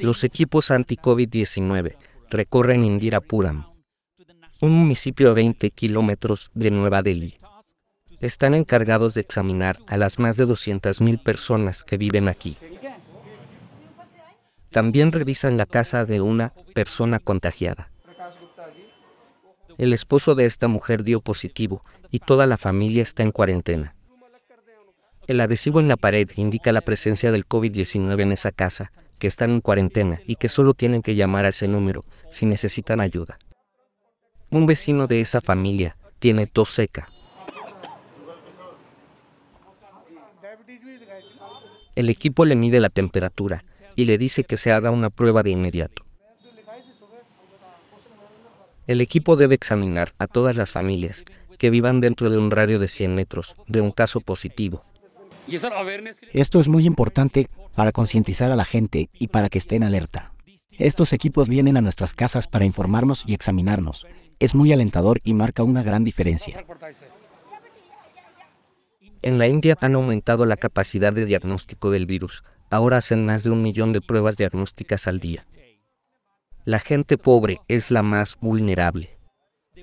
Los equipos anti-COVID-19 recorren Indirapuram, un municipio a 20 kilómetros de Nueva Delhi. Están encargados de examinar a las más de 200.000 personas que viven aquí. También revisan la casa de una persona contagiada. El esposo de esta mujer dio positivo y toda la familia está en cuarentena. El adhesivo en la pared indica la presencia del COVID-19 en esa casa, que están en cuarentena y que solo tienen que llamar a ese número si necesitan ayuda. Un vecino de esa familia tiene tos seca. El equipo le mide la temperatura y le dice que se haga una prueba de inmediato. El equipo debe examinar a todas las familias que vivan dentro de un radio de 100 metros de un caso positivo esto es muy importante para concientizar a la gente y para que estén alerta. Estos equipos vienen a nuestras casas para informarnos y examinarnos. Es muy alentador y marca una gran diferencia. En la India han aumentado la capacidad de diagnóstico del virus. Ahora hacen más de un millón de pruebas diagnósticas al día. La gente pobre es la más vulnerable.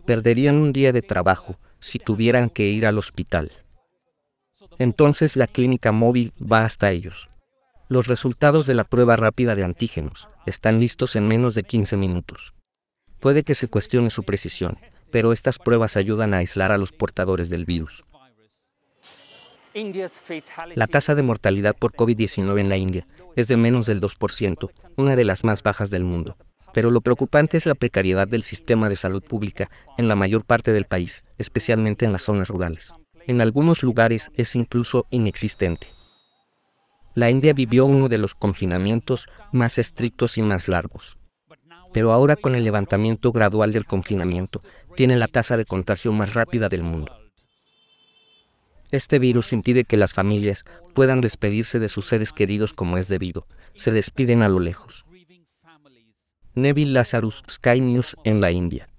Perderían un día de trabajo si tuvieran que ir al hospital entonces la clínica móvil va hasta ellos. Los resultados de la prueba rápida de antígenos están listos en menos de 15 minutos. Puede que se cuestione su precisión, pero estas pruebas ayudan a aislar a los portadores del virus. La tasa de mortalidad por COVID-19 en la India es de menos del 2%, una de las más bajas del mundo. Pero lo preocupante es la precariedad del sistema de salud pública en la mayor parte del país, especialmente en las zonas rurales en algunos lugares es incluso inexistente. La India vivió uno de los confinamientos más estrictos y más largos. Pero ahora con el levantamiento gradual del confinamiento, tiene la tasa de contagio más rápida del mundo. Este virus impide que las familias puedan despedirse de sus seres queridos como es debido. Se despiden a lo lejos. Neville Lazarus, Sky News en la India.